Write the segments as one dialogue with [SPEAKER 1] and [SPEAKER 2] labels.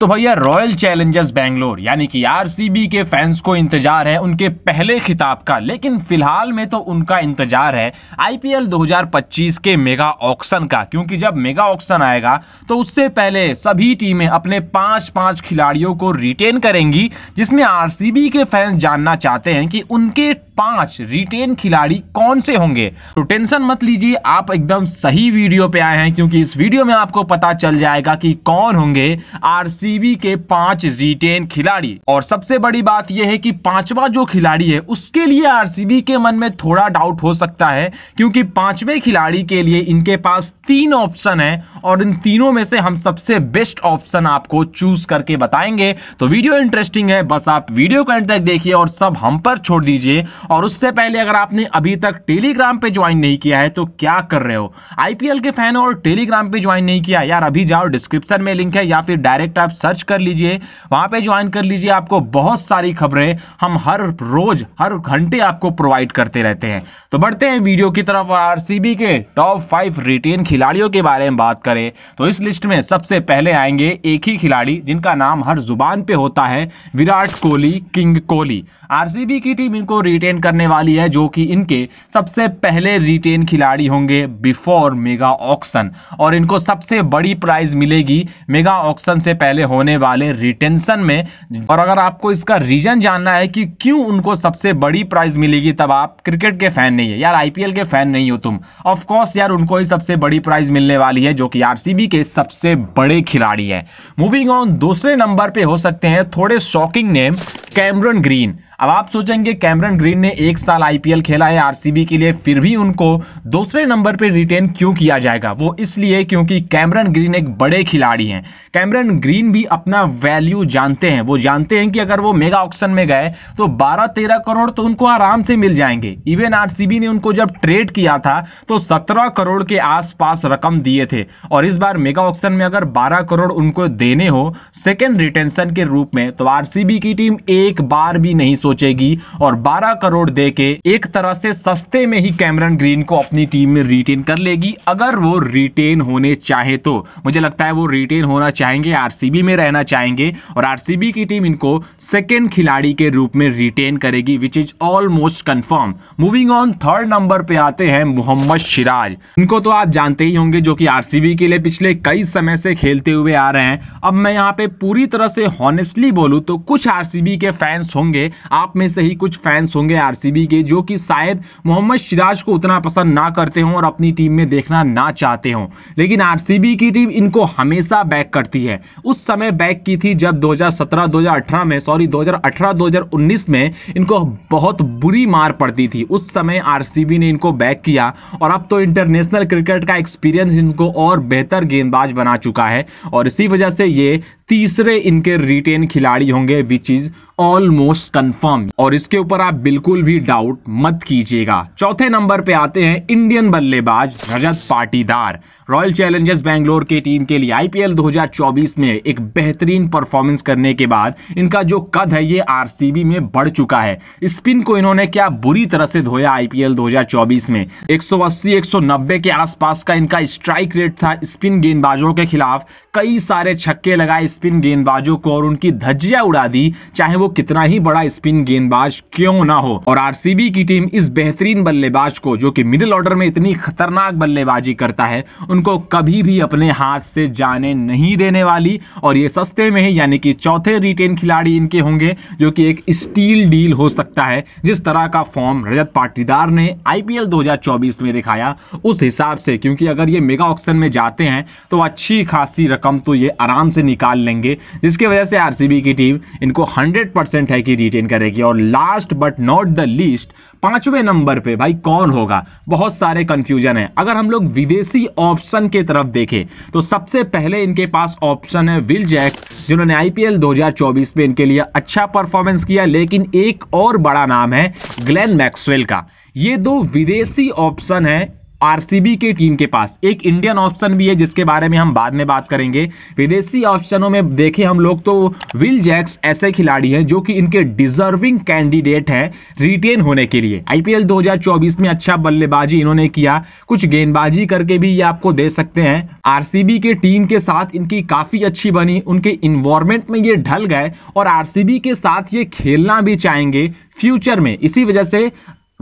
[SPEAKER 1] तो भैया royal Challengers Bangalore यानी कि आरसीबी के फैंस को इंतजार है उनके पहले खिताब का लेकिन फिलहाल में तो उनका इंतजार है आईपीएल 2025 के मेगा ऑक्शन का क्योंकि जब मेगा ऑक्शन आएगा तो उससे पहले सभी टीमें अपने पांच पांच खिलाड़ियों को रिटेन करेंगी जिसमें आरसीबी के फैंस जानना चाहते हैं कि उनके पांच रिटेन खिलाड़ी कौन से होंगे तो टेंशन मत लीजिए आप एकदम सही वीडियो पे आए हैं क्योंकि इस वीडियो में आपको पता चल जाएगा कि कौन होंगे आरसी आरसीबी के पांच रिटेन खिलाड़ी और सबसे बड़ी बात यह है कि पांचवा जो खिलाड़ी है उसके लिए आरसीबी के मन में थोड़ा डाउट हो सकता है क्योंकि पांचवें खिलाड़ी के लिए इनके पास तीन ऑप्शन है और इन तीनों में से हम सबसे बेस्ट ऑप्शन आपको चूज करके बताएंगे तो वीडियो इंटरेस्टिंग है बस आप वीडियो को एंड तक देखिए और सब हम पर छोड़ दीजिए और उससे पहले अगर आपने अभी तक टेलीग्राम पे ज्वाइन नहीं किया है तो क्या कर रहे हो आईपीएल के फैन और टेलीग्राम पे ज्वाइन नहीं किया यार अभी जाओ डिस्क्रिप्शन में लिंक है या फिर डायरेक्ट आप सर्च कर लीजिए वहां पे ज्वाइन कर लीजिए आपको बहुत सारी खबरें हम हर रोज हर घंटे आपको प्रोवाइड करते रहते हैं तो बढ़ते हैं वीडियो की तरफ आरसीबी के टॉप फाइव रिटेन खिलाड़ियों के बारे में बात कर करें तो इस लिस्ट में सबसे पहले आएंगे एक ही खिलाड़ी जिनका नाम हर जुबान पे होता है विराट कोहली किंग कोहली आरसीबी की टीम इनको रिटेन करने वाली है जो कि इनके सबसे पहले रिटेन खिलाड़ी होंगे बिफोर मेगा ऑक्शन और इनको सबसे बड़ी प्राइज मिलेगी मेगा ऑक्शन से पहले होने वाले रिटेंशन में और अगर आपको इसका रीजन जानना है कि क्यों उनको सबसे बड़ी प्राइज मिलेगी तब आप क्रिकेट के फैन नहीं है यार आईपीएल के फैन नहीं हो तुम ऑफकोर्स यार उनको ही सबसे बड़ी प्राइज मिलने वाली है जो कि खिलाड़ी के सबसे बड़े खिलाड़ी हैं मूविंग ऑन दूसरे नंबर पे हो सकते हैं थोड़े शॉकिंग नेम कैमरन ग्रीन अब आप सोचेंगे कैमरन ग्रीन ने एक साल आईपीएल खेला है आरसीबी के लिए फिर भी उनको दूसरे नंबर पर रिटेन क्यों किया जाएगा वो इसलिए क्योंकि कैमरन ग्रीन एक बड़े खिलाड़ी हैं कैमरन ग्रीन भी अपना वैल्यू जानते हैं वो जानते हैं कि अगर वो मेगा ऑक्शन में गए तो बारह तेरह करोड़ तो उनको आराम से मिल जाएंगे इवन आरसीबी ने उनको जब ट्रेड किया था तो सत्रह करोड़ के आसपास रकम दिए थे और इस बार मेगा ऑक्शन में अगर बारह करोड़ उनको देने हो सेकेंड रिटेंशन के रूप में तो आरसीबी की टीम एक बार भी नहीं सोच सोचेगी और 12 करोड़ दे के एक तरह से सस्ते में ही कैमरन ग्रीन को अपनी टीम में रिटेन कर लेगी अगर वो रिटेन होने चाहे तो मुझे लगता है वो रिटेन होना चाहेंगे आरसीबी में रहना चाहेंगे और आरसीबी की टीम इनको सेकेंड खिलाड़ी के रूप में रिटेन करेगी which is almost confirm moving on third number पे आते हैं मोहम्मद सिराज इनको तो आप जानते ही होंगे जो कि आरसीबी के लिए पिछले कई समय से खेलते हुए आ रहे हैं अब मैं यहाँ पे पूरी तरह से हॉनेस्टली बोलूँ तो कुछ आरसीबी के फैंस होंगे आप में से ही कुछ फैंस होंगे आरसीबी के जो कि शायद मोहम्मद सिराज को उतना पसंद ना करते हों और अपनी टीम में देखना ना चाहते हों लेकिन आरसीबी की टीम इनको हमेशा बैक करती है उस समय बैक की थी जब 2017-2018 में सॉरी 2018-2019 में इनको बहुत बुरी मार पड़ती थी उस समय आर ने इनको बैक किया और अब तो इंटरनेशनल क्रिकेट का एक्सपीरियंस इनको और बेहतर गेंदबाज बना चुका है और इसी वजह से ये तीसरे इनके रिटेन खिलाड़ी होंगे विच इज़ ऑलमोस्ट कंफर्म और इसके ऊपर आप बिल्कुल भी डाउट मत कीजिएगा चौथे नंबर पे आते हैं इंडियन बल्लेबाज रजत पाटीदार रॉयल चैलेंजर्स बैंगलोर की टीम के लिए आईपीएल 2024 में एक बेहतरीन परफॉर्मेंस करने के बाद इनका जो कद है ये आरसीबी में बढ़ चुका है स्पिन को इन्होंने क्या बुरी तरह से धोया आईपीएल 2024 में 180 190 के आसपास का इनका स्ट्राइक रेट था स्पिन गेंदबाजों के खिलाफ कई सारे छक्के लगाए स्पिन गेंदबाजों को और उनकी धज्जिया उड़ा दी चाहे वो कितना ही बड़ा स्पिन गेंदबाज क्यों ना हो और आरसीबी की टीम इस बेहतरीन बल्लेबाज को जो कि मिडिल ऑर्डर में इतनी खतरनाक बल्लेबाजी करता है उन उनको कभी भी अपने हाथ से जाने नहीं देने वाली और ये सस्ते में ही यानी कि चौथे रिटेन खिलाड़ी इनके होंगे जो कि एक स्टील डील हो सकता है जिस तरह का फॉर्म रजत पाटीदार ने आईपीएल 2024 में दिखाया उस हिसाब से क्योंकि अगर ये मेगा ऑक्शन में जाते हैं तो अच्छी खासी रकम तो ये आराम से निकाल लेंगे जिसकी वजह से आर की टीम इनको हंड्रेड है कि रिटेन करेगी और last but not the least पांचवें नंबर पे भाई कौन होगा बहुत सारे कंफ्यूजन है अगर हम लोग विदेशी ऑप्शन के तरफ देखें तो सबसे पहले इनके पास ऑप्शन है विल जैक जिन्होंने आईपीएल 2024 में इनके लिए अच्छा परफॉर्मेंस किया लेकिन एक और बड़ा नाम है ग्लेन मैक्सवेल का ये दो विदेशी ऑप्शन है आरसीबी के टीम के पास एक इंडियन ऑप्शन भी है जिसके बारे में हम बाद में बात करेंगे विदेशी ऑप्शनों में देखें हम लोग तो विल जैक्स ऐसे खिलाड़ी हैं जो कि इनके डिजर्विंग कैंडिडेट हैं रिटेन होने के लिए आईपीएल 2024 में अच्छा बल्लेबाजी इन्होंने किया कुछ गेंदबाजी करके भी ये आपको दे सकते हैं आर के टीम के साथ इनकी काफ़ी अच्छी बनी उनके इन्वॉर्मेंट में ये ढल गए और आर के साथ ये खेलना भी चाहेंगे फ्यूचर में इसी वजह से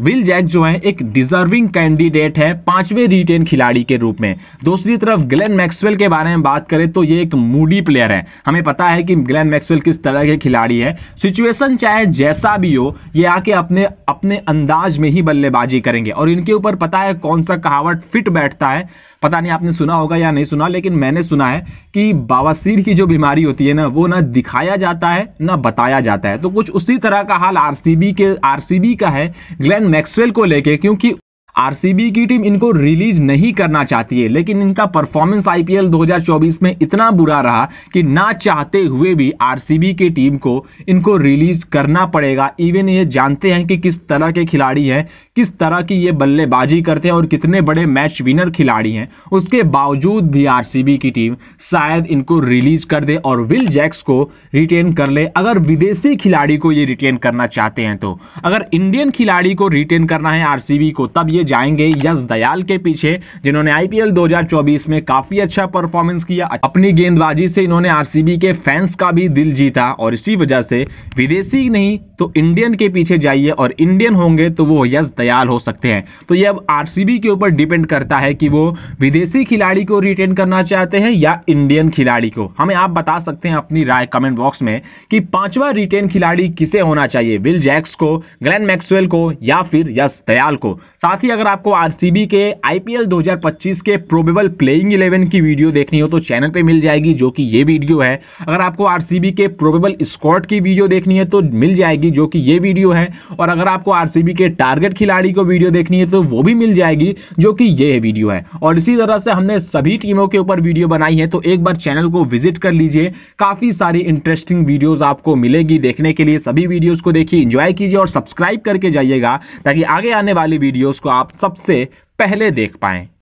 [SPEAKER 1] विल जैक जो है एक डिजर्विंग कैंडिडेट है पांचवें रिटेन खिलाड़ी के रूप में दूसरी तरफ ग्लेन मैक्सवेल के बारे में बात करें तो ये एक मूडी प्लेयर है हमें पता है कि ग्लेन मैक्सवेल किस तरह के खिलाड़ी है सिचुएशन चाहे जैसा भी हो ये आके अपने अपने अंदाज में ही बल्लेबाजी करेंगे और इनके ऊपर पता है कौन सा कहावट फिट बैठता है पता नहीं आपने सुना होगा या नहीं सुना लेकिन मैंने सुना है कि बवासीर की जो बीमारी होती है ना वो ना दिखाया जाता है ना बताया जाता है तो कुछ उसी तरह का हाल आरसीबी के आरसीबी का है ग्लेन मैक्सवेल को लेके क्योंकि आरसीबी की टीम इनको रिलीज नहीं करना चाहती है लेकिन इनका परफॉर्मेंस आईपीएल 2024 में इतना बुरा रहा कि ना चाहते हुए भी आरसीबी की टीम को इनको रिलीज करना पड़ेगा इवन ये जानते हैं कि किस तरह के खिलाड़ी हैं किस तरह की ये बल्लेबाजी करते हैं और कितने बड़े मैच विनर खिलाड़ी हैं उसके बावजूद भी आर की टीम शायद इनको रिलीज कर दे और विल जैक्स को रिटेन कर ले अगर विदेशी खिलाड़ी को ये रिटेन करना चाहते हैं तो अगर इंडियन खिलाड़ी को रिटेन करना है आरसीबी को तब ये जाएंगे यश दयाल के पीछे जिन्होंने आईपीएल 2024 में काफी अच्छा परफॉर्मेंस किया अपनी गेंदबाजी से इन्होंने आरसीबी के फैंस का भी दिल जीता और इसी वजह से विदेशी नहीं तो इंडियन के पीछे जाइए और इंडियन होंगे तो वो यश दयाल हो सकते हैं तो ये अब आर के ऊपर डिपेंड करता है कि वो विदेशी खिलाड़ी को रिटेन करना चाहते हैं या इंडियन खिलाड़ी को हमें आप बता सकते हैं अपनी राय कमेंट बॉक्स में कि पांचवा रिटेन खिलाड़ी किसे होना चाहिए विल जैक्स को ग्लैन मैक्सवेल को या फिर यश दयाल को साथ ही अगर आपको आरसीबी के आईपीएल 2025 के प्रोबेबल प्लेइंग 11 की वीडियो देखनी हो तो चैनल पे मिल जाएगी जो कि ये वीडियो है अगर आपको आरसीबी के प्रोबेबल स्कॉट की वीडियो देखनी है तो मिल जाएगी जो कि ये वीडियो है और अगर आपको आर के टारगेट खिलाड़ी को वीडियो देखनी है तो वो भी मिल जाएगी जो कि ये वीडियो है और इसी तरह से हमने सभी टीमों के ऊपर वीडियो बनाई है तो एक बार चैनल को विजिट कर लीजिए काफ़ी सारी इंटरेस्टिंग वीडियोज़ आपको मिलेगी देखने के लिए सभी वीडियोज़ को देखिए इंजॉय कीजिए और सब्सक्राइब करके जाइएगा ताकि आगे आने वाली वीडियोज़ को आप आप सबसे पहले देख पाएं